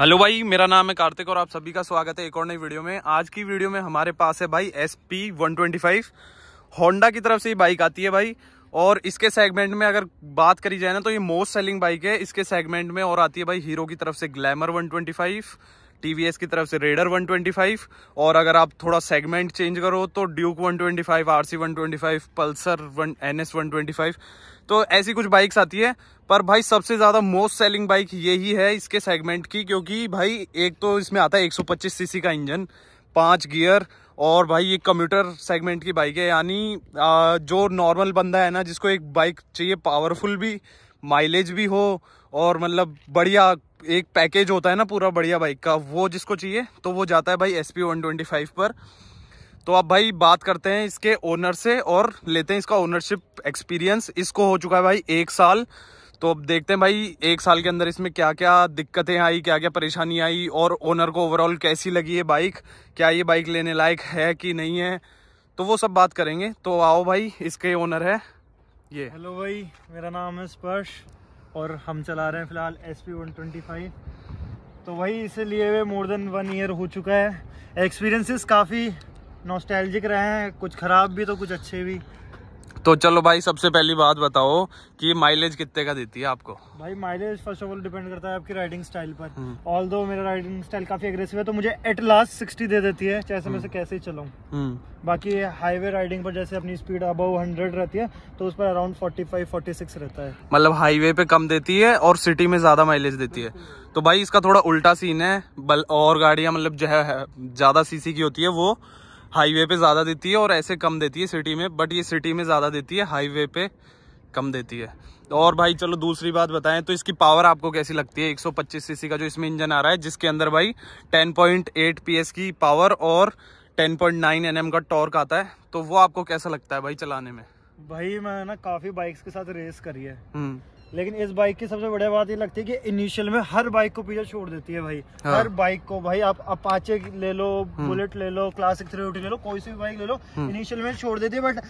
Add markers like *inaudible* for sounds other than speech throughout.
Hello भाई मेरा नाम है कार्तिक और आप सभी का स्वागत है एक और नई वीडियो में आज की वीडियो में हमारे पास है भाई S P one twenty five Honda की तरफ से ये बाइक आती है भाई और इसके सेगमेंट में अगर बात करी जाए ना तो ये मोस्ट सेलिंग बाइक है इसके सेगमेंट में और आती है भाई हीरो की तरफ से ग्लैमर वन ट्वेंटी फाइव की तरफ से रेडर 125 और अगर आप थोड़ा सेगमेंट चेंज करो तो Duke 125 RC 125 Pulsar one N तो ऐसी कुछ बाइक्स आती है पर भाई सबसे ज़्यादा मोस्ट सेलिंग बाइक यही है इसके सेगमेंट की क्योंकि भाई एक तो इसमें आता है 125 सीसी का इंजन पाँच गियर और भाई ये कम्यूटर सेगमेंट की बाइक है यानी जो नॉर्मल बंदा है ना जिसको एक बाइक चाहिए पावरफुल भी माइलेज भी हो और मतलब बढ़िया एक पैकेज होता है ना पूरा बढ़िया बाइक का वो जिसको चाहिए तो वो जाता है भाई S P one twenty five पर तो अब भाई बात करते हैं इसके ओनर से और लेते हैं इसका ओनरशिप एक्सपीरियंस इसको हो चुका है भाई एक साल तो अब देखते हैं भाई एक साल के अंदर इसमें क्या क्या दिक्कतें आई क्या क्या परेशानी आई और ओनर को ओवरऑल कैसी लगी है बाइक क्या ये बाइक लेने लायक है कि नहीं है तो वो सब बात करेंगे तो आओ भाई इसके ओनर है ये हेलो भाई मेरा नाम है स्पर्श और हम चला रहे हैं फिलहाल S P one twenty five तो भाई इसे लिए हुए मोर देन वन ईयर हो चुका है एक्सपीरियंसिस काफ़ी नॉस्टैल्जिक रहे हैं कुछ ख़राब भी तो कुछ अच्छे भी तो चलो भाई सबसे पहली बात बताओ कि माइलेज कितने का देती है आपको भाई mileage first of all depend करता है आपकी राइडिंग स्टाइल पर ऑल हम्म। दो मेरा राइडिंग स्टाइल काफी अग्रेसिव है तो मुझे एट लास्ट सिक्सटी दे देती है जैसे मैं हम्म। से कैसे ही चलाऊँ हम्म। बाकी हाईवे राइडिंग पर जैसे अपनी स्पीड अब हंड्रेड रहती है तो उस पर अराउंड फोर्टी फाइव रहता है मतलब हाईवे पे कम देती है और सिटी में ज्यादा माइलेज देती है तो भाई इसका थोड़ा उल्टा सीन है और गाड़ियाँ मतलब जो है ज्यादा सीसी की होती है वो हाईवे पे ज़्यादा देती है और ऐसे कम देती है सिटी में बट ये सिटी में ज़्यादा देती है हाईवे पे कम देती है और भाई चलो दूसरी बात बताएं तो इसकी पावर आपको कैसी लगती है 125 सीसी का जो इसमें इंजन आ रहा है जिसके अंदर भाई 10.8 पॉइंट की पावर और 10.9 एनएम का टॉर्क आता है तो वो आपको कैसा लगता है भाई चलाने में भाई मैं ना काफ़ी बाइक्स के साथ रेस करी है हम्म। लेकिन इस बाइक की सबसे बढ़िया बात ये लगती है कि इनिशियल में हर बाइक को पीछे छोड़ देती है भाई हाँ। हर बाइक को भाई आप अपाचे ले लो बुलेट हम्म। ले लो क्लासिक थ्री ले लो कोई सी भी बाइक ले लो इनिशियल हम्म। में छोड़ देती है बट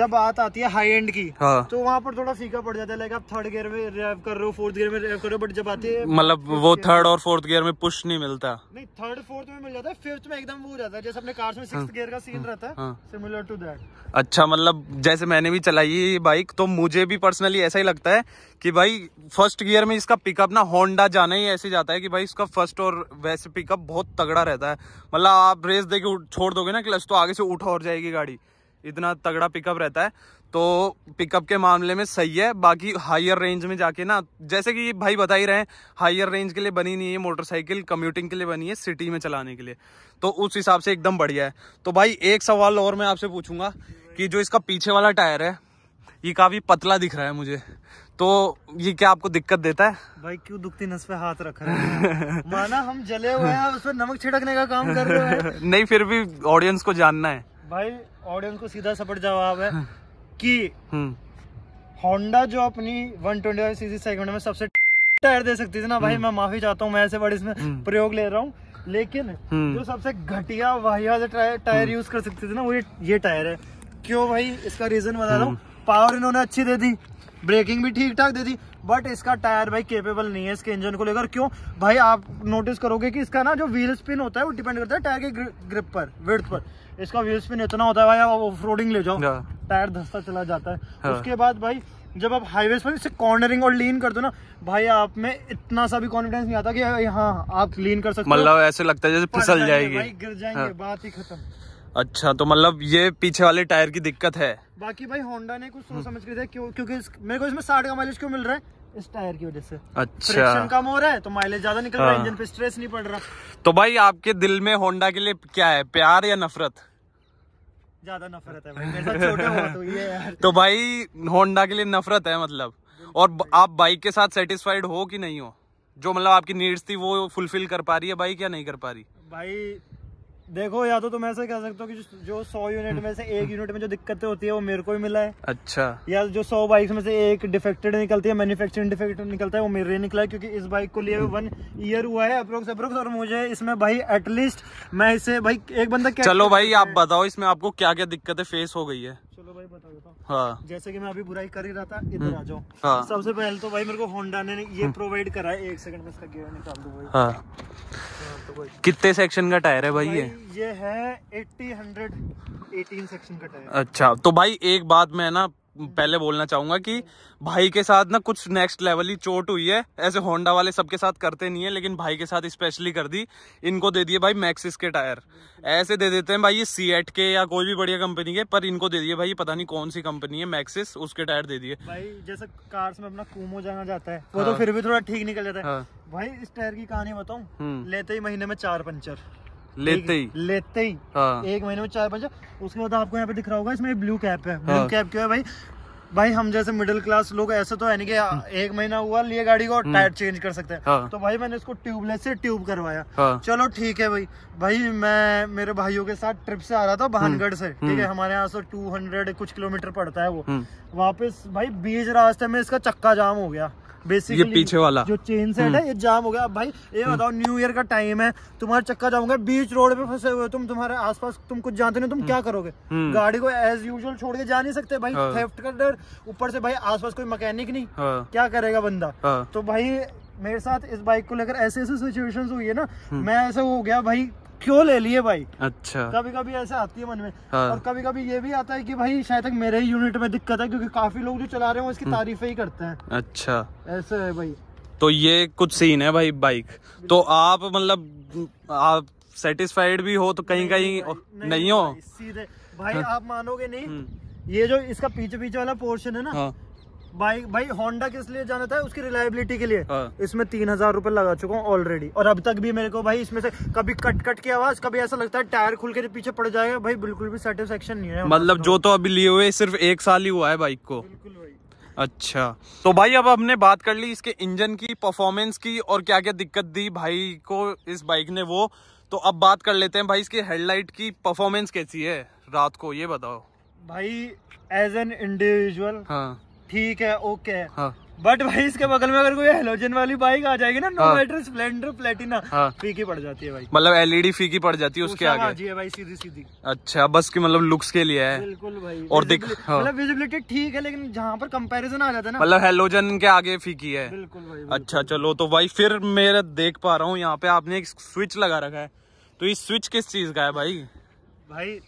जब बात आती है हाई एंड की हाँ। तो वहाँ पर थोड़ा फीका पड़ जाता है लाइक आप थर्ड गियर में रेव कर रहे हो फोर्थ गियर में रेव कर रहे हो बट जब आती है मतलब वो थर्ड और फोर्थ गियर में पुश नहीं मिलता नहीं थर्ड फोर्थ में मिल जाता है फिफ्थ में एकदम वो जाता है जैसे अपने कार्स में सिक्स गियर हाँ। का सीन हाँ। रहता है सिमिलर टू दैट अच्छा मतलब जैसे मैंने भी चलाई बाइक तो मुझे भी पर्सनली ऐसा ही लगता है कि भाई फर्स्ट गियर में इसका पिकअप ना होंडा जाना ही ऐसे जाता है कि भाई इसका फर्स्ट और वैसे पिकअप बहुत तगड़ा रहता है मतलब आप रेस दे के छोड़ दोगे ना क्लच तो आगे से उठ और जाएगी गाड़ी इतना तगड़ा पिकअप रहता है तो पिकअप के मामले में सही है बाकी हायर रेंज में जाके ना जैसे कि भाई बता ही रहे हैं हायर रेंज के लिए बनी नहीं है मोटरसाइकिल कम्यूटिंग के लिए बनी है सिटी में चलाने के लिए तो उस हिसाब से एकदम बढ़िया है तो भाई एक सवाल और मैं आपसे पूछूंगा कि जो इसका पीछे वाला टायर है ये काफ़ी पतला दिख रहा है मुझे तो ये क्या आपको दिक्कत देता है भाई क्यों दुखती नस पे हाथ रख रहे हैं माना हम जले हुए हैं उस पर नमक छिड़कने का काम कर रहे हैं *laughs* नहीं फिर भी ऑडियंस को जानना है भाई ऑडियंस को सीधा सपट जवाब है *laughs* कि होंडा हम्म। जो अपनी वन ट्वेंटी सीसी सेगमेंट में सबसे टायर दे सकती थी ना भाई हम्म। मैं माफी चाहता हूँ मैं ऐसे बड़े इसमें हम्म। प्रयोग ले रहा हूँ लेकिन जो सबसे घटिया वाहिया टायर यूज कर सकती थी ना वो ये टायर है क्यों भाई इसका रीजन बता रहा हूँ पावर इन्होंने अच्छी दे दी ब्रेकिंग भी ठीक ठाक दे दी बट इसका टायर भाई केपेबल नहीं है इसके इंजन को लेकर क्यों भाई आप नोटिस करोगे कि इसका ना जो व्हील स्पिन होता है वो डिपेंड करता है टायर के ग्रिप पर विर्थ पर इसका व्हील स्पिन इतना होता है भाई आप ऑफ ले जाओ टायर धसता चला जाता है हाँ। उसके बाद भाई जब आप हाईवे पर इसे कॉर्नरिंग और लीन कर दो ना भाई आप में इतना सा भी कॉन्फिडेंस नहीं आता कि हाँ आप लीन कर सकते मतलब ऐसे लगता है जैसे फिसल जाएगी भाई गिर जाएंगे हाँ। बात ही खत्म अच्छा तो मतलब ये पीछे वाले टायर की दिक्कत है बाकी भाई होंडा ने कुछ समझ के दिया क्यों क्योंकि मेरे को इसमें साठ का माइलेज क्यों मिल रहा है इस टायर की वजह से अच्छा कम हो रहा है तो माइलेज ज्यादा निकल रहा है इंजन हाँ। पे स्ट्रेस नहीं पड़ रहा तो भाई आपके दिल में होंडा के लिए क्या है प्यार या नफरत ज्यादा नफरत है भाई तो, तो भाई होंडा के लिए नफरत है मतलब और आप बाइक के साथ सेटिस्फाइड हो कि नहीं हो जो मतलब आपकी नीड्स थी वो फुलफिल कर पा रही है बाइक या नहीं कर पा रही भाई देखो या तो तुम ऐसे कह सकते हो कि जो सौ यूनिट में से एक यूनिट में जो दिक्कतें होती है वो मेरे को ही मिला है अच्छा या जो सौ बाइक में से एक डिफेक्टेड निकलती है मैन्युफैक्चरिंग डिफेक्ट निकलता है वो मेरे निकला है क्योंकि इस बाइक को लिए वन ईयर हुआ है अप्रोक्स अप्रोक्स और मुझे इसमें भाई एटलीस्ट मैं इसे भाई एक बंदा क्या चलो भाई आप बताओ इसमें आपको क्या क्या दिक्कतें फेस हो गई है चलो भाई बता देता हूँ हाँ। जैसे कि मैं अभी बुराई कर ही रहा था इधर हम्म। आ जाओ हाँ। सबसे पहले तो भाई मेरे को होंडा ने ये प्रोवाइड हम्म। करा है एक सेकंड में इसका गियर निकाल दो भाई हाँ।, हाँ। कितने सेक्शन का टायर है भाई, ये ये है 80 100 18 सेक्शन का टायर अच्छा तो भाई एक बात मैं ना पहले बोलना चाहूंगा कि भाई के साथ ना कुछ नेक्स्ट लेवल ही चोट हुई है ऐसे होंडा वाले सबके साथ करते नहीं है लेकिन भाई के साथ स्पेशली कर दी इनको दे दिए भाई मैक्सिस के टायर ऐसे दे देते हैं भाई ये सी एट के या कोई भी बढ़िया कंपनी के पर इनको दे दिए भाई पता नहीं कौन सी कंपनी है मैक्सिस उसके टायर दे दिए भाई जैसे कार में अपना कुमो जाना जाता है वो तो हाँ। फिर भी थोड़ा ठीक निकल जाता है हाँ। भाई इस टायर की कहानी बताऊँ हम्म। लेते ही महीने में चार पंचर लेते ही लेते ही हाँ। एक महीने में चार बजे उसके बाद आपको यहाँ पे दिख रहा होगा इसमें ब्लू कैप है ब्लू हाँ। कैप क्यों है भाई भाई हम जैसे मिडिल क्लास लोग ऐसे तो यानी कि एक महीना हुआ लिए गाड़ी को टायर चेंज हम्म। कर सकते हैं हाँ। तो भाई मैंने इसको ट्यूबलेस से ट्यूब करवाया हाँ। चलो ठीक है भाई भाई मैं मेरे भाइयों के साथ ट्रिप से आ रहा था हम्म। भानगढ़ से ठीक है हम्म। हमारे यहाँ से टू हंड्रेड कुछ किलोमीटर पड़ता है वो वापस भाई बीच रास्ते में इसका चक्का जाम हो गया बेसिकली ये पीछे वाला जो चेन सेट हम्म। है ये जाम हो गया अब भाई ये हम्म। बताओ न्यू ईयर का टाइम है तुम्हारा चक्का जाम गया बीच रोड पे फंसे हुए तुम तुम्हारे आसपास तुम कुछ जानते नहीं तुम हम्म। क्या करोगे गाड़ी को एज यूजुअल छोड़ के जा नहीं सकते भाई थेफ्ट हाँ। का डर ऊपर से भाई आसपास कोई मैकेनिक नहीं हाँ। क्या करेगा बंदा हाँ। तो भाई मेरे साथ इस बाइक को लेकर ऐसे ऐसे सिचुएशंस हुई है ना मैं ऐसे हो गया भाई क्यों ले लिए भाई अच्छा कभी कभी ऐसा आती है मन में हाँ। और कभी कभी ये भी आता है कि भाई शायद तक मेरे ही यूनिट में दिक्कत है क्योंकि काफी लोग जो चला रहे हैं इसकी हम्म। तारीफ ही करते हैं अच्छा ऐसा है भाई तो ये कुछ सीन है भाई बाइक तो आप मतलब आप सेटिस्फाइड भी हो तो कहीं कहीं नहीं, नहीं हो सीधे भाई हाँ। आप मानोगे नहीं हम्म। ये जो इसका पीछे पीछे वाला पोर्शन है ना हाँ। भाई भाई होंडा किस लिए जाना था उसकी रिलायबिलिटी के लिए हाँ। इसमें तीन हजार रूपए लगा चुका हूँ ऑलरेडी और अब तक भी मेरे को भाई इसमें से कभी कट कट की आवाज कभी ऐसा लगता है टायर खुल के पीछे पड़ जाएगा भाई बिल्कुल भी सेटिस्फेक्शन नहीं है मतलब जो तो अभी लिए हुए सिर्फ एक साल ही हुआ है बाइक को अच्छा तो भाई अब हमने बात कर ली इसके इंजन की परफॉर्मेंस की और क्या क्या दिक्कत दी भाई को इस बाइक ने वो तो अब बात कर लेते हैं भाई इसके हेडलाइट की परफॉर्मेंस कैसी है रात को ये बताओ भाई एज एन इंडिविजुअल हाँ ठीक है ओके है हाँ। बट भाई इसके बगल में अगर कोई हेलोजन वाली बाइक आ जाएगी ना नो मैटर स्प्लेंडर प्लेटिना हाँ। फीकी पड़ जाती है भाई मतलब एलईडी e फीकी पड़ जाती है तो उसके आगे हाँ जी है भाई सीधी सीधी अच्छा बस की मतलब लुक्स के लिए है बिल्कुल भाई और देख हाँ। मतलब विजिबिलिटी ठीक है लेकिन जहाँ पर कंपैरिजन आ जाता है ना मतलब हेलोजन के आगे फीकी है बिल्कुल भाई अच्छा चलो तो भाई फिर मेरे देख पा रहा हूँ यहाँ पे आपने एक स्विच लगा रखा है तो ये स्विच किस चीज का है भाई भाई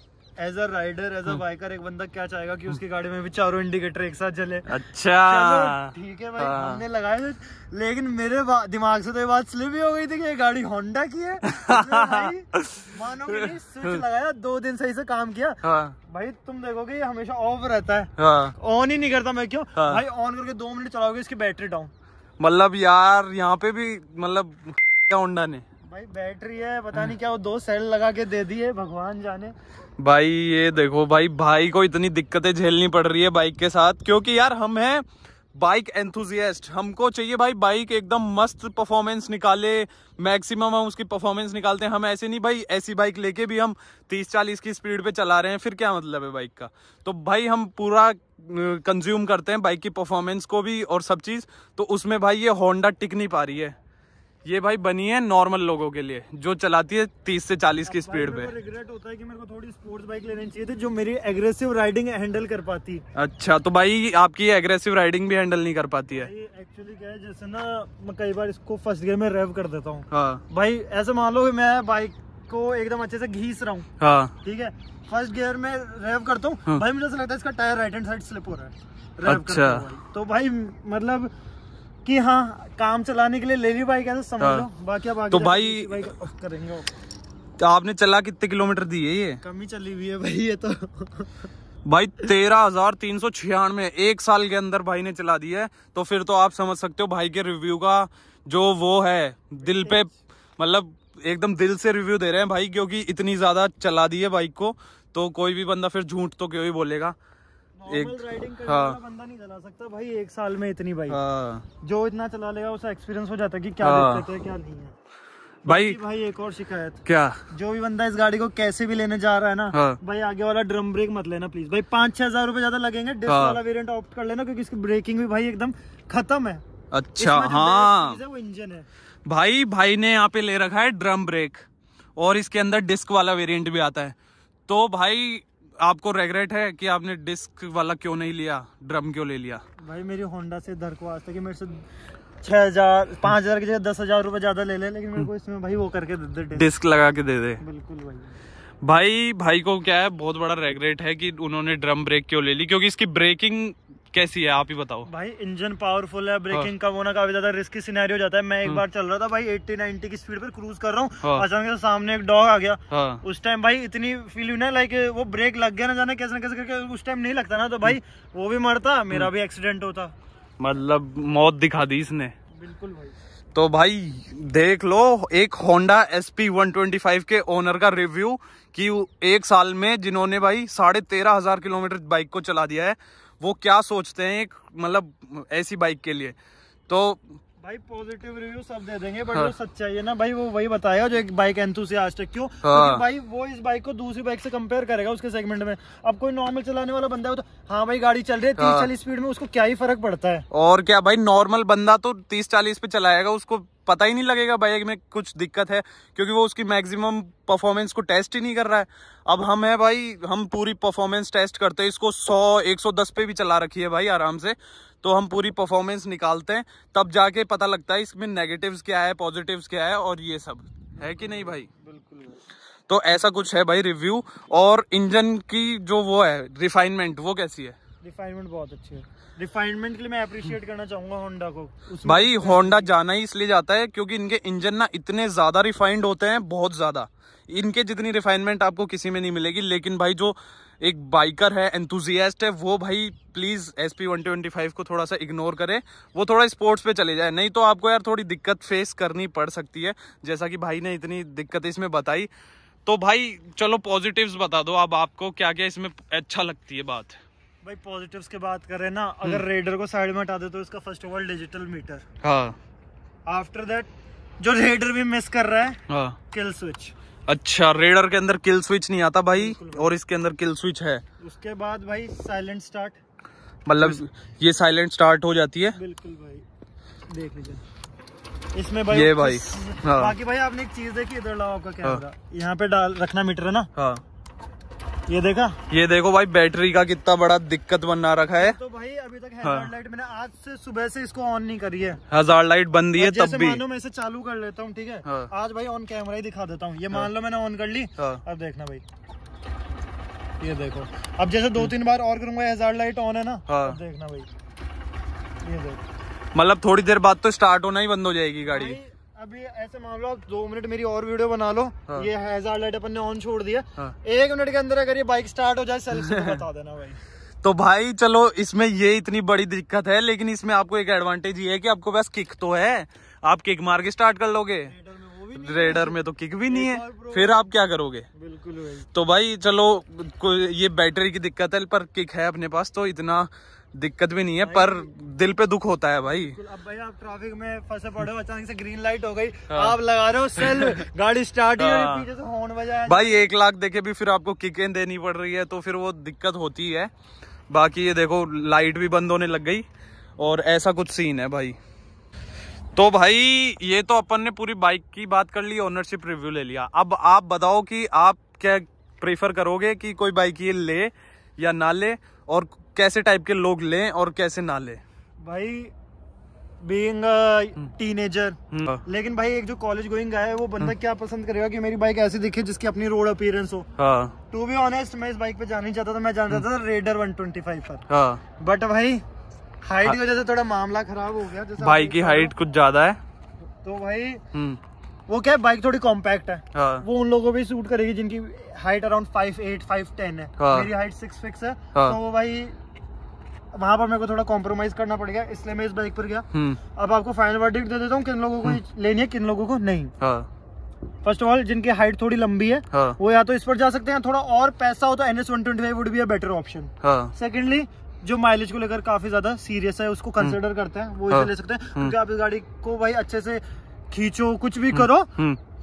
as a rider as a biker एक बंदा क्या चाहेगा कि हाँ। उसकी गाड़ी में भी चारों इंडिकेटर एक साथ जले अच्छा ठीक है भाई हाँ। हमने लगाए थे लेकिन मेरे दिमाग से तो ये बात स्लिप ही हो गई थी कि ये गाड़ी होंडा की है मानो कि स्विच लगाया दो दिन सही से काम किया हाँ। भाई तुम देखोगे ये हमेशा ऑफ रहता है ऑन ही नहीं करता मैं क्यों भाई ऑन करके दो मिनट चलाओगे इसकी बैटरी डाउन मतलब यार यहाँ पे भी मतलब क्या *laughs* होंडा ने भाई बैटरी है पता नहीं क्या वो दो सेल लगा के दे दिए भगवान जाने भाई ये देखो भाई भाई को इतनी दिक्कतें झेलनी पड़ रही है बाइक के साथ क्योंकि यार हम हैं बाइक एंथुजियास्ट हमको चाहिए भाई बाइक एकदम मस्त परफॉर्मेंस निकाले मैक्सिमम हम उसकी परफॉर्मेंस निकालते हैं हम ऐसे नहीं भाई ऐसी बाइक लेके भी हम 30-40 की स्पीड पे चला रहे हैं फिर क्या मतलब है बाइक का तो भाई हम पूरा कंज्यूम करते हैं बाइक की परफॉर्मेंस को भी और सब चीज़ तो उसमें भाई ये होंडा टिक नहीं पा रही है ये भाई बनी है नॉर्मल लोगों के लिए जो चलाती है तीस से चालीस की स्पीड पे रिग्रेट होता है कि मेरे को थोड़ी स्पोर्ट्स बाइक लेनी चाहिए थी जो मेरी एग्रेसिव राइडिंग हैंडल कर पाती अच्छा तो भाई आपकी एग्रेसिव राइडिंग भी हैंडल नहीं कर पाती है एक्चुअली क्या है जैसे ना मैं कई बार इसको फर्स्ट गियर में रेव कर देता हूँ हाँ। भाई ऐसे मान लो मैं बाइक को एकदम अच्छे से घीस रहा हूँ हाँ। ठीक है फर्स्ट गियर में रेव करता हूँ हाँ। भाई मुझे ऐसा लगता है इसका tyre right hand side slip हो रहा है अच्छा तो भाई मतलब कि हाँ काम चलाने के लिए ले बाइक तो समझ हाँ। लो बाकी आप तो भाई करेंगे तो आपने चला कितने किलोमीटर दी है ये कमी चली हुई है भाई ये तो भाई तेरह हजार तीन सौ छियानवे एक साल के अंदर भाई ने चला दी है तो फिर तो आप समझ सकते हो भाई के रिव्यू का जो वो है दिल पे मतलब एकदम दिल से रिव्यू दे रहे हैं भाई क्योंकि इतनी ज्यादा चला दी है बाइक को तो कोई भी बंदा फिर झूठ तो क्यों ही बोलेगा एक हाँ सकता भाई एक साल में इतनी भाई हाँ जो इतना चला लेगा उसका एक्सपीरियंस हो जाता है कि क्या हाँ। है क्या नहीं है भाई भाई एक और शिकायत क्या जो भी बंदा इस गाड़ी को कैसे भी लेने जा रहा है ना हाँ। भाई आगे वाला ड्रम ब्रेक मत लेना प्लीज भाई पाँच छह हजार रूपए ज्यादा लगेंगे डिस्क हाँ। वाला वेरिएंट ऑप्ट कर लेना क्योंकि इसकी ब्रेकिंग भी भाई एकदम खत्म है अच्छा हाँ वो इंजन है भाई भाई ने यहाँ पे ले रखा है ड्रम ब्रेक और इसके अंदर डिस्क वाला वेरियंट भी आता है तो भाई आपको रेगरेट है कि आपने डिस्क वाला क्यों नहीं लिया ड्रम क्यों ले लिया भाई मेरी होंडा से दरख्वास्त है कि मेरे से छह हजार पाँच हजार की जगह दस हजार रूपए ज्यादा ले ले लेकिन मेरे को इसमें भाई वो करके दे दे डिस्क लगा के दे दे बिल्कुल भाई भाई भाई को क्या है बहुत बड़ा रेगरेट है कि उन्होंने ड्रम ब्रेक क्यों ले ली क्योंकि इसकी ब्रेकिंग कैसी है आप ही बताओ भाई इंजन पावरफुल है ब्रेकिंग हाँ। कम होना काफी ज्यादा रिस्की सिनेरियो जाता है मैं एक हाँ। बार चल रहा था भाई 80 90 की स्पीड पर क्रूज कर रहा हूँ हाँ। अचानक सामने एक डॉग आ गया उस टाइम भाई इतनी फील हुई ना लाइक वो ब्रेक लग गया ना जाने कैसे ना कैसे करके उस टाइम नहीं लगता ना तो भाई हम्म। वो भी मरता मेरा हम्म। भी एक्सीडेंट होता मतलब मौत दिखा दी इसने बिल्कुल भाई तो भाई देख लो एक Honda S P one twenty five के ओनर का रिव्यू कि एक साल में जिन्होंने भाई साढ़े तेरह हजार किलोमीटर बाइक को चला दिया है वो क्या सोचते हैं एक मतलब ऐसी बाइक के लिए तो भाई पॉजिटिव रिव्यू सब दे देंगे बट हाँ। वो सच्चाई है ना भाई वो वही बताएगा जो एक बाइक एंथुसियास्ट है क्यों हाँ। तो भाई वो इस बाइक को दूसरी बाइक से कंपेयर करेगा उसके सेगमेंट में अब कोई नॉर्मल चलाने वाला बंदा है तो हाँ भाई गाड़ी चल रही है तीस हाँ। चालीस स्पीड में उसको क्या ही फर्क पड़ता है और क्या भाई नॉर्मल बंदा तो तीस चालीस पे चलाएगा उसको पता ही नहीं लगेगा बाइक में कुछ दिक्कत है क्योंकि वो उसकी मैक्सिमम परफॉर्मेंस को टेस्ट ही नहीं कर रहा है अब हम है भाई हम पूरी परफॉर्मेंस टेस्ट करते हैं इसको 100 110 पे भी चला रखी है भाई आराम से तो हम पूरी परफॉर्मेंस निकालते हैं तब जाके पता लगता है इसमें नेगेटिव क्या है पॉजिटिव क्या है और ये सब है कि नहीं भाई बिल्कुल तो ऐसा कुछ है भाई रिव्यू और इंजन की जो वो है रिफाइनमेंट वो कैसी है रिफाइनमेंट बहुत अच्छी है रिफाइनमेंट के लिए मैं अप्रिशिएट करना चाहूंगा होंडा को भाई होंडा जाना ही इसलिए जाता है क्योंकि इनके इंजन ना इतने ज्यादा रिफाइंड होते हैं बहुत ज्यादा इनके जितनी रिफाइनमेंट आपको किसी में नहीं मिलेगी लेकिन भाई जो एक बाइकर है एंथुजियास्ट है वो भाई please S P one twenty five को थोड़ा सा इग्नोर करें वो थोड़ा स्पोर्ट्स पे चले जाए नहीं तो आपको यार थोड़ी दिक्कत फेस करनी पड़ सकती है जैसा कि भाई ने इतनी दिक्कत इसमें बताई तो भाई चलो पॉजिटिव्स बता दो अब आपको क्या क्या इसमें अच्छा लगती है बात भाई पॉजिटिव्स की बात करें ना अगर रेडर हम्म। को साइड में हटा दे तो इसका first of all digital meter हाँ आफ्टर दैट जो रेडर भी मिस कर रहा है हाँ किल स्विच अच्छा रेडर के अंदर किल स्विच नहीं आता भाई और इसके अंदर किल स्विच है उसके बाद भाई साइलेंट स्टार्ट मतलब ये साइलेंट स्टार्ट हो जाती है बिल्कुल भाई देख लीजिए इसमें भाई ये भाई हाँ। बाकी भाई आपने एक चीज देखी इधर लाओ का कैमरा हाँ। यहाँ पे डाल रखना मीटर है ना हाँ ये देखा ये देखो भाई बैटरी का कितना बड़ा दिक्कत बनना रखा है तो भाई अभी तक हाँ। लाइट मैंने आज से सुबह से इसको ऑन नहीं करी है हजार लाइट बंद है तब भी मानो मैं इसे चालू कर लेता हूँ ठीक है हाँ। आज भाई ऑन कैमरा ही दिखा देता हूँ ये मान हाँ। लो मैंने ऑन कर ली हाँ। अब देखना भाई ये देखो अब जैसे दो तीन बार और करूंगा हजार लाइट ऑन है ना हाँ। देखना भाई ये देखो मतलब थोड़ी देर बाद तो स्टार्ट होना ही बंद हो जाएगी गाड़ी अभी ऐसे मान लो दो मिनट मेरी और वीडियो बना लो हाँ। ये हजार लाइट अपन ने ऑन छोड़ दिया हाँ। एक मिनट के अंदर अगर ये बाइक स्टार्ट हो जाए सेल्फ से तो बता देना भाई *laughs* तो भाई चलो इसमें ये इतनी बड़ी दिक्कत है लेकिन इसमें आपको एक एडवांटेज ये है कि आपको बस किक तो है आप किक मार के स्टार्ट कर लोगे रेडर में तो किक भी नहीं है तो फिर आप क्या करोगे बिल्कुल भाई। तो भाई चलो ये बैटरी की दिक्कत है पर किक है अपने पास तो इतना दिक्कत भी नहीं है पर दिल पे दुख होता है भाई अब भाई आप ट्रैफिक में फंसे पड़े हो अचानक से ग्रीन लाइट हो गई हाँ। आप लगा रहे हो सेल *laughs* गाड़ी स्टार्ट ही हाँ। पीछे से हॉर्न बजा भाई एक लाख देखे भी फिर आपको किकें देनी पड़ रही है तो फिर वो दिक्कत होती है बाकी ये देखो लाइट भी बंद होने लग गई और ऐसा कुछ सीन है भाई तो भाई ये तो अपन ने पूरी बाइक की बात कर ली ओनरशिप रिव्यू ले लिया अब आप बताओ कि आप क्या प्रेफर करोगे कि कोई बाइक ये ले या ना ले और कैसे टाइप के लोग लें और कैसे ना लें भाई बींग टीनेजर हम्म। हम्म। हाँ। लेकिन भाई एक जो कॉलेज गोइंग है वो बंदा हम्म। क्या पसंद करेगा कि मेरी बाइक ऐसी दिखे जिसकी अपनी रोड अपीयरेंस हो टू बी ऑनेस्ट मैं इस बाइक पे जाना चाहता था मैं जाना चाहता था रेडर 125 पर बट हाँ। भाई हाइट की हाँ। वजह से थोड़ा मामला खराब हो गया भाई की हाइट कुछ ज्यादा है तो भाई वो क्या है बाइक थोड़ी कॉम्पैक्ट है हाँ। वो उन लोगों को भी सूट करेगी जिनकी height around five eight five ten है हाँ। मेरी हाइट सिक्स फिक्स है हाँ। तो वो भाई वहां पर मेरे को थोड़ा कॉम्प्रोमाइज करना पड़ गया इसलिए मैं इस बाइक पर गया हम्म। अब आपको फाइनल वर्डिक दे देता हूँ किन लोगों को हम्म। लेनी है किन लोगों को नहीं फर्स्ट ऑफ ऑल जिनकी हाइट थोड़ी लंबी है हाँ. वो या तो इस पर जा सकते हैं थोड़ा और पैसा हो तो N S one twenty would be a better option secondly जो माइलेज को लेकर काफी ज्यादा सीरियस है उसको कंसिडर हम्म। करते हैं वो हाँ। इसे हाँ. ले सकते हैं क्योंकि आप इस गाड़ी को भाई अच्छे से खींचो कुछ भी करो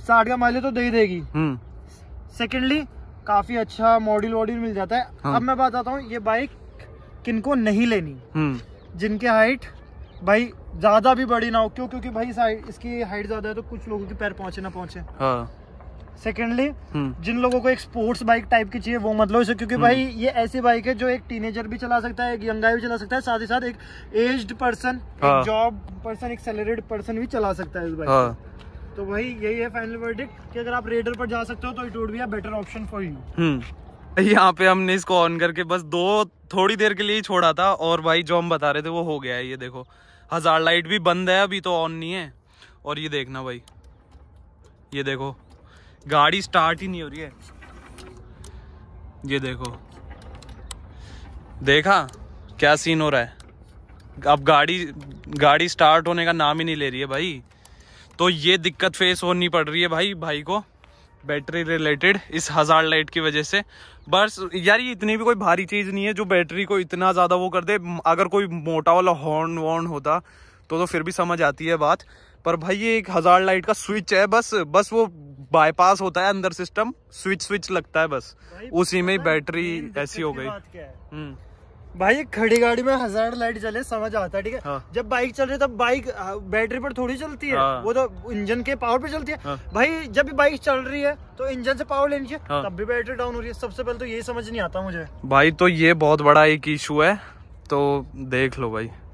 साठ का माइलेज तो दे ही देगी सेकेंडली हम्म। काफी अच्छा मॉडल वॉडल मिल जाता है हाँ। अब मैं बताता हूँ ये बाइक किनको नहीं लेनी हम्म। जिनके हाइट भाई ज्यादा भी बड़ी ना हो क्यों क्योंकि भाई इसकी हाइट ज्यादा है तो कुछ लोगों के पैर पहुंचे ना पहुंचे हाँ। सेकेंडली हम्म। जिन लोगों को एक स्पोर्ट्स बाइक टाइप की चाहिए वो मतलब इसे क्योंकि भाई हम्म। ये ऐसी बाइक है जो एक टीनेजर भी चला सकता है एक यंग भी चला सकता है साथ ही साथ एक एज पर्सन जॉब पर्सन एक सैलरीड हाँ। पर्सन भी चला सकता है इस बाइक हाँ। तो वही यही है फाइनल वर्डिक्ट कि अगर आप रेडर पर जा सकते हो तो it would be a better option for you यहाँ पे हमने इसको ऑन करके बस दो थोड़ी देर के लिए ही छोड़ा था और भाई जो हम बता रहे थे वो हो गया है ये देखो हजार लाइट भी बंद है अभी तो ऑन नहीं है और ये देखना भाई ये देखो गाड़ी स्टार्ट ही नहीं हो रही है ये देखो देखा क्या सीन हो रहा है अब गाड़ी गाड़ी स्टार्ट होने का नाम ही नहीं ले रही है भाई तो ये दिक्कत फेस होनी पड़ रही है भाई भाई को बैटरी रिलेटेड इस हज़ार लाइट की वजह से बस यार ये इतनी भी कोई भारी चीज़ नहीं है जो बैटरी को इतना ज़्यादा वो कर दे अगर कोई मोटा वाला हॉर्न वॉर्न होता तो तो फिर भी समझ आती है बात पर भाई ये एक हज़ार लाइट का स्विच है बस बस वो बाईपास होता है अंदर सिस्टम स्विच स्विच लगता है बस उसी में बैटरी ऐसी हो गई हम्म। भाई खड़ी गाड़ी में हजार लाइट चले समझ आता है ठीक है हाँ। जब बाइक चल रही है तब बाइक बैटरी पर थोड़ी चलती है हाँ। वो तो इंजन के पावर पे चलती है हाँ। भाई जब भी बाइक चल रही है तो इंजन से पावर लेनी चाहिए हाँ। तब भी बैटरी डाउन हो रही है सबसे पहले तो यही समझ नहीं आता मुझे भाई तो ये बहुत बड़ा एक इशू है तो देख लो भाई